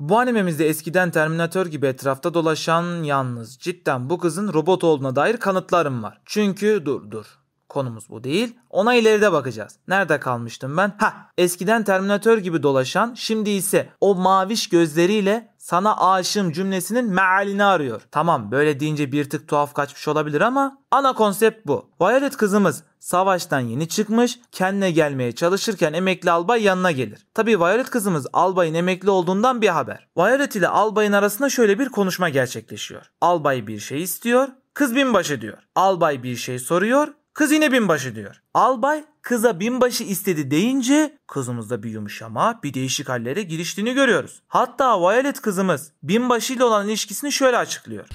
Bu animemizde eskiden Terminator gibi etrafta dolaşan yalnız cidden bu kızın robot olduğuna dair kanıtlarım var. Çünkü dur dur. Konumuz bu değil. Ona ileride bakacağız. Nerede kalmıştım ben? Ha, eskiden Terminator gibi dolaşan, şimdi ise o maviş gözleriyle sana aşığım cümlesinin mealini arıyor. Tamam böyle deyince bir tık tuhaf kaçmış olabilir ama ana konsept bu. Violet kızımız savaştan yeni çıkmış, kendine gelmeye çalışırken emekli albay yanına gelir. Tabi Violet kızımız albayın emekli olduğundan bir haber. Violet ile albayın arasında şöyle bir konuşma gerçekleşiyor. Albay bir şey istiyor, Kız binbaşı diyor. Albay bir şey soruyor. Kız yine binbaşı diyor. Albay kıza binbaşı istedi deyince kızımızda bir yumuşama, bir değişik hallere giriştiğini görüyoruz. Hatta Violet kızımız binbaşı ile olan ilişkisini şöyle açıklıyor.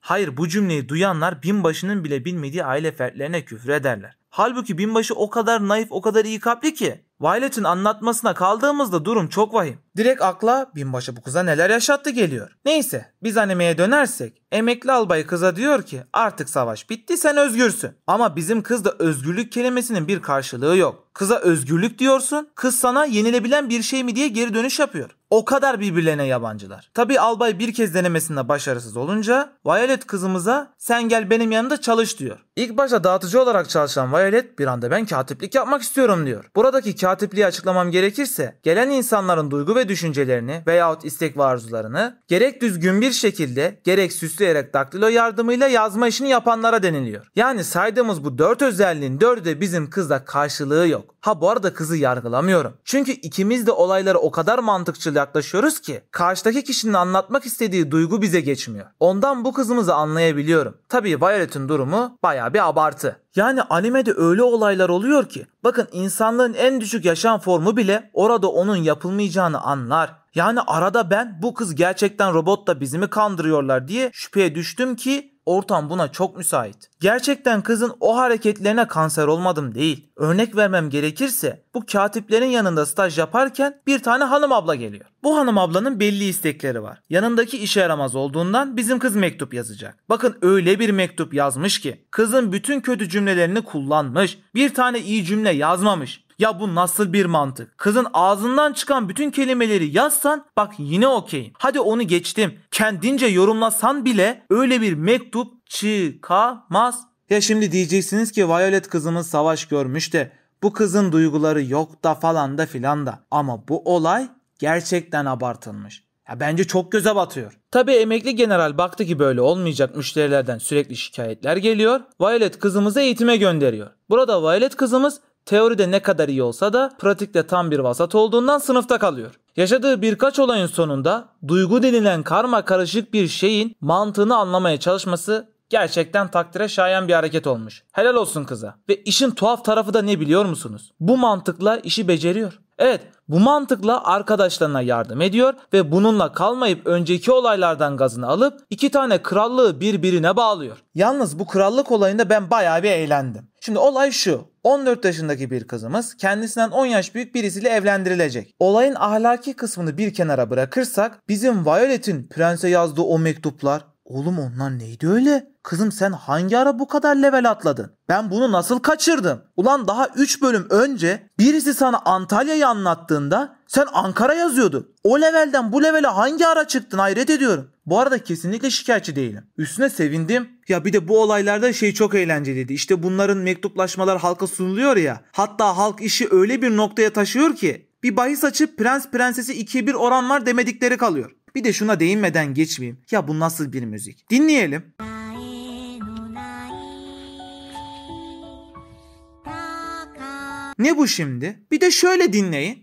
Hayır bu cümleyi duyanlar binbaşının bile bilmediği aile fertlerine küfür ederler. Halbuki binbaşı o kadar naif, o kadar iyi kalpli ki Violet'in anlatmasına kaldığımızda durum çok vahim. Direkt akla binbaşı bu kıza neler yaşattı geliyor. Neyse biz animeye dönersek emekli albay kıza diyor ki artık savaş bitti sen özgürsün. Ama bizim kızda özgürlük kelimesinin bir karşılığı yok. Kıza özgürlük diyorsun kız sana yenilebilen bir şey mi diye geri dönüş yapıyor. O kadar birbirlerine yabancılar. Tabi albay bir kez denemesinde başarısız olunca Violet kızımıza sen gel benim yanımda çalış diyor. İlk başta dağıtıcı olarak çalışan Violet bir anda ben katiplik yapmak istiyorum diyor. Buradaki katipliği açıklamam gerekirse gelen insanların duygu ve düşüncelerini veyahut istek ve arzularını gerek düzgün bir şekilde gerek süsleyerek daktilo yardımıyla yazma işini yapanlara deniliyor. Yani saydığımız bu dört özelliğin dördü de bizim kızla karşılığı yok. Ha bu arada kızı yargılamıyorum. Çünkü ikimiz de olayları o kadar mantıkçıl yaklaşıyoruz ki karşıdaki kişinin anlatmak istediği duygu bize geçmiyor. Ondan bu kızımızı anlayabiliyorum. Tabii Violet'in durumu baya bir abartı. Yani animede öyle olaylar oluyor ki bakın insanlığın en düşük yaşam formu bile orada onun yapılmayacağını anlar. Yani arada ben bu kız gerçekten robotla bizi mi kandırıyorlar diye şüpheye düştüm ki Ortam buna çok müsait. Gerçekten kızın o hareketlerine kanser olmadım değil. Örnek vermem gerekirse bu katiplerin yanında staj yaparken bir tane hanım abla geliyor. Bu hanım ablanın belli istekleri var. Yanındaki işe yaramaz olduğundan bizim kız mektup yazacak. Bakın öyle bir mektup yazmış ki kızın bütün kötü cümlelerini kullanmış. Bir tane iyi cümle yazmamış. Ya bu nasıl bir mantık? Kızın ağzından çıkan bütün kelimeleri yazsan bak yine okey. Hadi onu geçtim. Kendince yorumlasan bile öyle bir mektup çıkamaz. Ya şimdi diyeceksiniz ki Violet kızımız savaş görmüş de bu kızın duyguları yok da falan da filan da. Ama bu olay gerçekten abartılmış. Ya bence çok göze batıyor. Tabii emekli general baktı ki böyle olmayacak müşterilerden sürekli şikayetler geliyor. Violet kızımızı eğitime gönderiyor. Burada Violet kızımız Teoride ne kadar iyi olsa da pratikte tam bir vasat olduğundan sınıfta kalıyor. Yaşadığı birkaç olayın sonunda duygu denilen karma karışık bir şeyin mantığını anlamaya çalışması gerçekten takdire şayan bir hareket olmuş. Helal olsun kıza. Ve işin tuhaf tarafı da ne biliyor musunuz? Bu mantıkla işi beceriyor. Evet bu mantıkla arkadaşlarına yardım ediyor ve bununla kalmayıp önceki olaylardan gazını alıp iki tane krallığı birbirine bağlıyor. Yalnız bu krallık olayında ben bayağı bir eğlendim. Şimdi olay şu. 14 yaşındaki bir kızımız kendisinden 10 yaş büyük birisiyle evlendirilecek. Olayın ahlaki kısmını bir kenara bırakırsak bizim Violet'in prense yazdığı o mektuplar Oğlum onlar neydi öyle? Kızım sen hangi ara bu kadar level atladın? Ben bunu nasıl kaçırdım? Ulan daha 3 bölüm önce birisi sana Antalya'yı anlattığında sen Ankara yazıyordun. O levelden bu levele hangi ara çıktın hayret ediyorum. Bu arada kesinlikle şikayetçi değilim. Üstüne sevindim. Ya bir de bu olaylarda şey çok eğlenceliydi. İşte bunların mektuplaşmalar halka sunuluyor ya. Hatta halk işi öyle bir noktaya taşıyor ki bir bahis açıp prens prensesi 2'ye 1 oran var demedikleri kalıyor. Bir de şuna değinmeden geçmeyeyim. Ya bu nasıl bir müzik? Dinleyelim. Ne bu şimdi? Bir de şöyle dinleyin.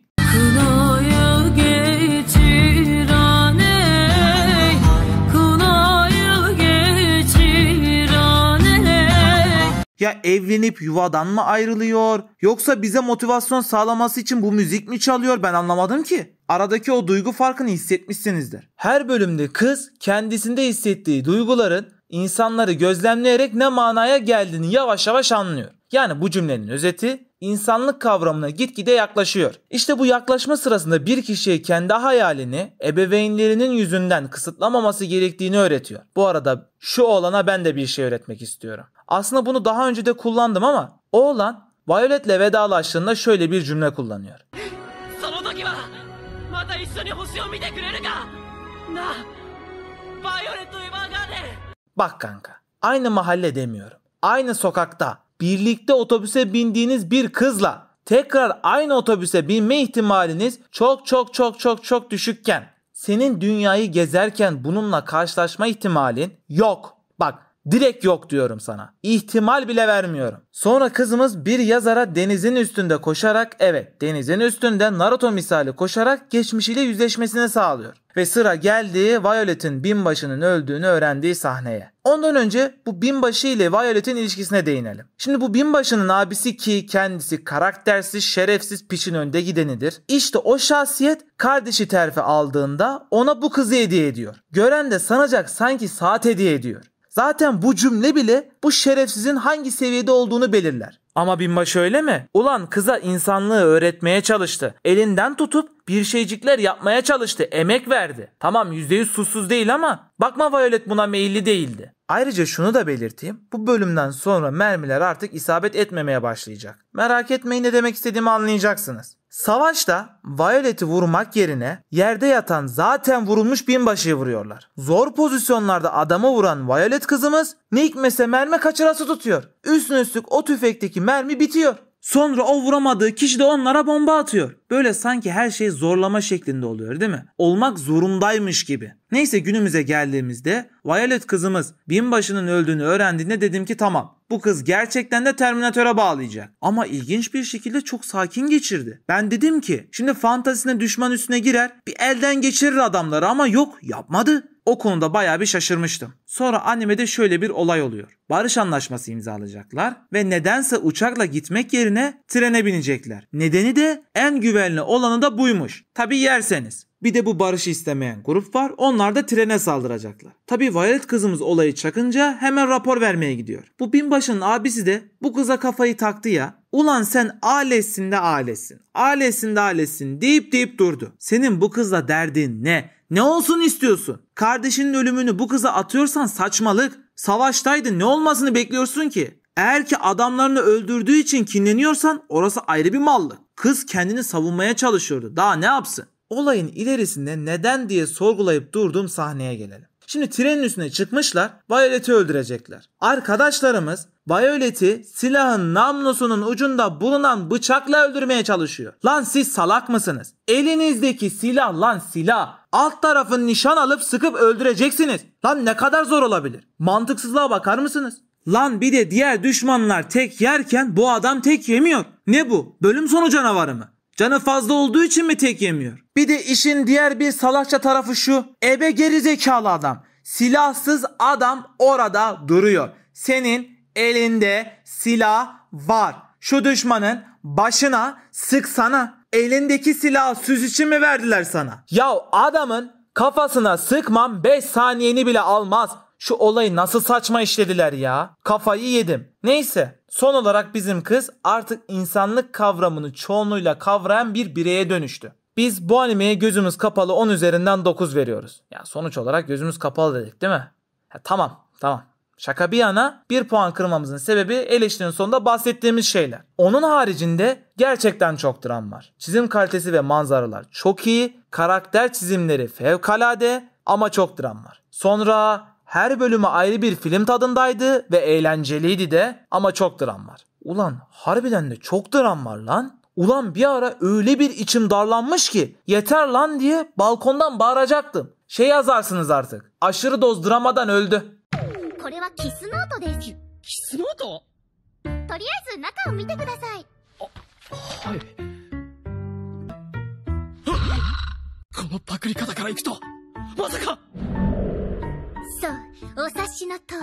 Ya evlenip yuvadan mı ayrılıyor? Yoksa bize motivasyon sağlaması için bu müzik mi çalıyor ben anlamadım ki. Aradaki o duygu farkını hissetmişsinizdir. Her bölümde kız kendisinde hissettiği duyguların insanları gözlemleyerek ne manaya geldiğini yavaş yavaş anlıyor. Yani bu cümlenin özeti insanlık kavramına gitgide yaklaşıyor. İşte bu yaklaşma sırasında bir kişiye kendi hayalini ebeveynlerinin yüzünden kısıtlamaması gerektiğini öğretiyor. Bu arada şu oğlana ben de bir şey öğretmek istiyorum. Aslında bunu daha önce de kullandım ama oğlan Violet'le vedalaştığında şöyle bir cümle kullanıyor. Bak kanka, aynı mahalle demiyorum. Aynı sokakta, birlikte otobüse bindiğiniz bir kızla tekrar aynı otobüse binme ihtimaliniz çok çok çok çok çok düşükken senin dünyayı gezerken bununla karşılaşma ihtimalin yok. Bak Direkt yok diyorum sana. İhtimal bile vermiyorum. Sonra kızımız bir yazara denizin üstünde koşarak evet denizin üstünde Naruto misali koşarak geçmişiyle yüzleşmesini sağlıyor. Ve sıra geldi Violet'in binbaşının öldüğünü öğrendiği sahneye. Ondan önce bu binbaşı ile Violet'in ilişkisine değinelim. Şimdi bu binbaşının abisi ki kendisi karaktersiz, şerefsiz, pişin önde gidenidir. İşte o şahsiyet kardeşi terfi aldığında ona bu kızı hediye ediyor. Gören de sanacak sanki saat hediye ediyor. Zaten bu cümle bile bu şerefsizin hangi seviyede olduğunu belirler. Ama binbaşı öyle mi? Ulan kıza insanlığı öğretmeye çalıştı. Elinden tutup bir şeycikler yapmaya çalıştı. Emek verdi. Tamam %100 susuz değil ama bakma Violet buna meyilli değildi. Ayrıca şunu da belirteyim. Bu bölümden sonra mermiler artık isabet etmemeye başlayacak. Merak etmeyin ne demek istediğimi anlayacaksınız. Savaşta Violet'i vurmak yerine yerde yatan zaten vurulmuş binbaşıyı vuruyorlar. Zor pozisyonlarda adama vuran Violet kızımız ne hikmetse mermi kaçırası tutuyor. Üstüne üstlük o tüfekteki mermi bitiyor. Sonra o vuramadığı kişi de onlara bomba atıyor. Böyle sanki her şey zorlama şeklinde oluyor değil mi? Olmak zorundaymış gibi. Neyse günümüze geldiğimizde Violet kızımız binbaşının öldüğünü öğrendiğinde dedim ki tamam bu kız gerçekten de Terminatör'e bağlayacak. Ama ilginç bir şekilde çok sakin geçirdi. Ben dedim ki şimdi fantasisine düşman üstüne girer bir elden geçirir adamları ama yok yapmadı. O konuda baya bir şaşırmıştım. Sonra animede şöyle bir olay oluyor. Barış anlaşması imzalayacaklar ve nedense uçakla gitmek yerine trene binecekler. Nedeni de en güvenli güvenli olanı da buymuş. Tabi yerseniz. Bir de bu barışı istemeyen grup var. Onlar da trene saldıracaklar. Tabi Violet kızımız olayı çakınca hemen rapor vermeye gidiyor. Bu binbaşının abisi de bu kıza kafayı taktı ya. Ulan sen alesin de alesin. ailesin de alesin deyip deyip durdu. Senin bu kızla derdin ne? Ne olsun istiyorsun? Kardeşinin ölümünü bu kıza atıyorsan saçmalık. Savaştaydı ne olmasını bekliyorsun ki? Eğer ki adamlarını öldürdüğü için kinleniyorsan orası ayrı bir mallık. Kız kendini savunmaya çalışıyordu. Daha ne yapsın? Olayın ilerisinde neden diye sorgulayıp durduğum sahneye gelelim. Şimdi trenin üstüne çıkmışlar, Violet'i öldürecekler. Arkadaşlarımız Violet'i silahın namlusunun ucunda bulunan bıçakla öldürmeye çalışıyor. Lan siz salak mısınız? Elinizdeki silah lan silah. Alt tarafın nişan alıp sıkıp öldüreceksiniz. Lan ne kadar zor olabilir? Mantıksızlığa bakar mısınız? Lan bir de diğer düşmanlar tek yerken bu adam tek yemiyor. Ne bu? Bölüm sonu canavarı mı? Canı fazla olduğu için mi tek yemiyor? Bir de işin diğer bir salakça tarafı şu. Ebe gerizekalı adam. Silahsız adam orada duruyor. Senin elinde silah var. Şu düşmanın başına sıksana. Elindeki silah süz için mi verdiler sana? Ya adamın kafasına sıkmam 5 saniyeni bile almaz. Şu olayı nasıl saçma işlediler ya. Kafayı yedim. Neyse son olarak bizim kız artık insanlık kavramını çoğunluğuyla kavrayan bir bireye dönüştü. Biz bu animeye gözümüz kapalı 10 üzerinden 9 veriyoruz. Ya sonuç olarak gözümüz kapalı dedik değil mi? Ya, tamam tamam. Şaka bir yana bir puan kırmamızın sebebi eleştirinin sonunda bahsettiğimiz şeyler. Onun haricinde gerçekten çok dram var. Çizim kalitesi ve manzaralar çok iyi, karakter çizimleri fevkalade ama çok dram var. Sonra her bölümü ayrı bir film tadındaydı ve eğlenceliydi de ama çok dram var. Ulan harbiden de çok dram var lan. Ulan bir ara öyle bir içim darlanmış ki yeter lan diye balkondan bağıracaktım. Şey yazarsınız artık. Aşırı doz dramadan öldü. これはキスノートです。キスノートとりあえず中を見てください。はい。このパクリ方から行くと、まさか お察しの通り。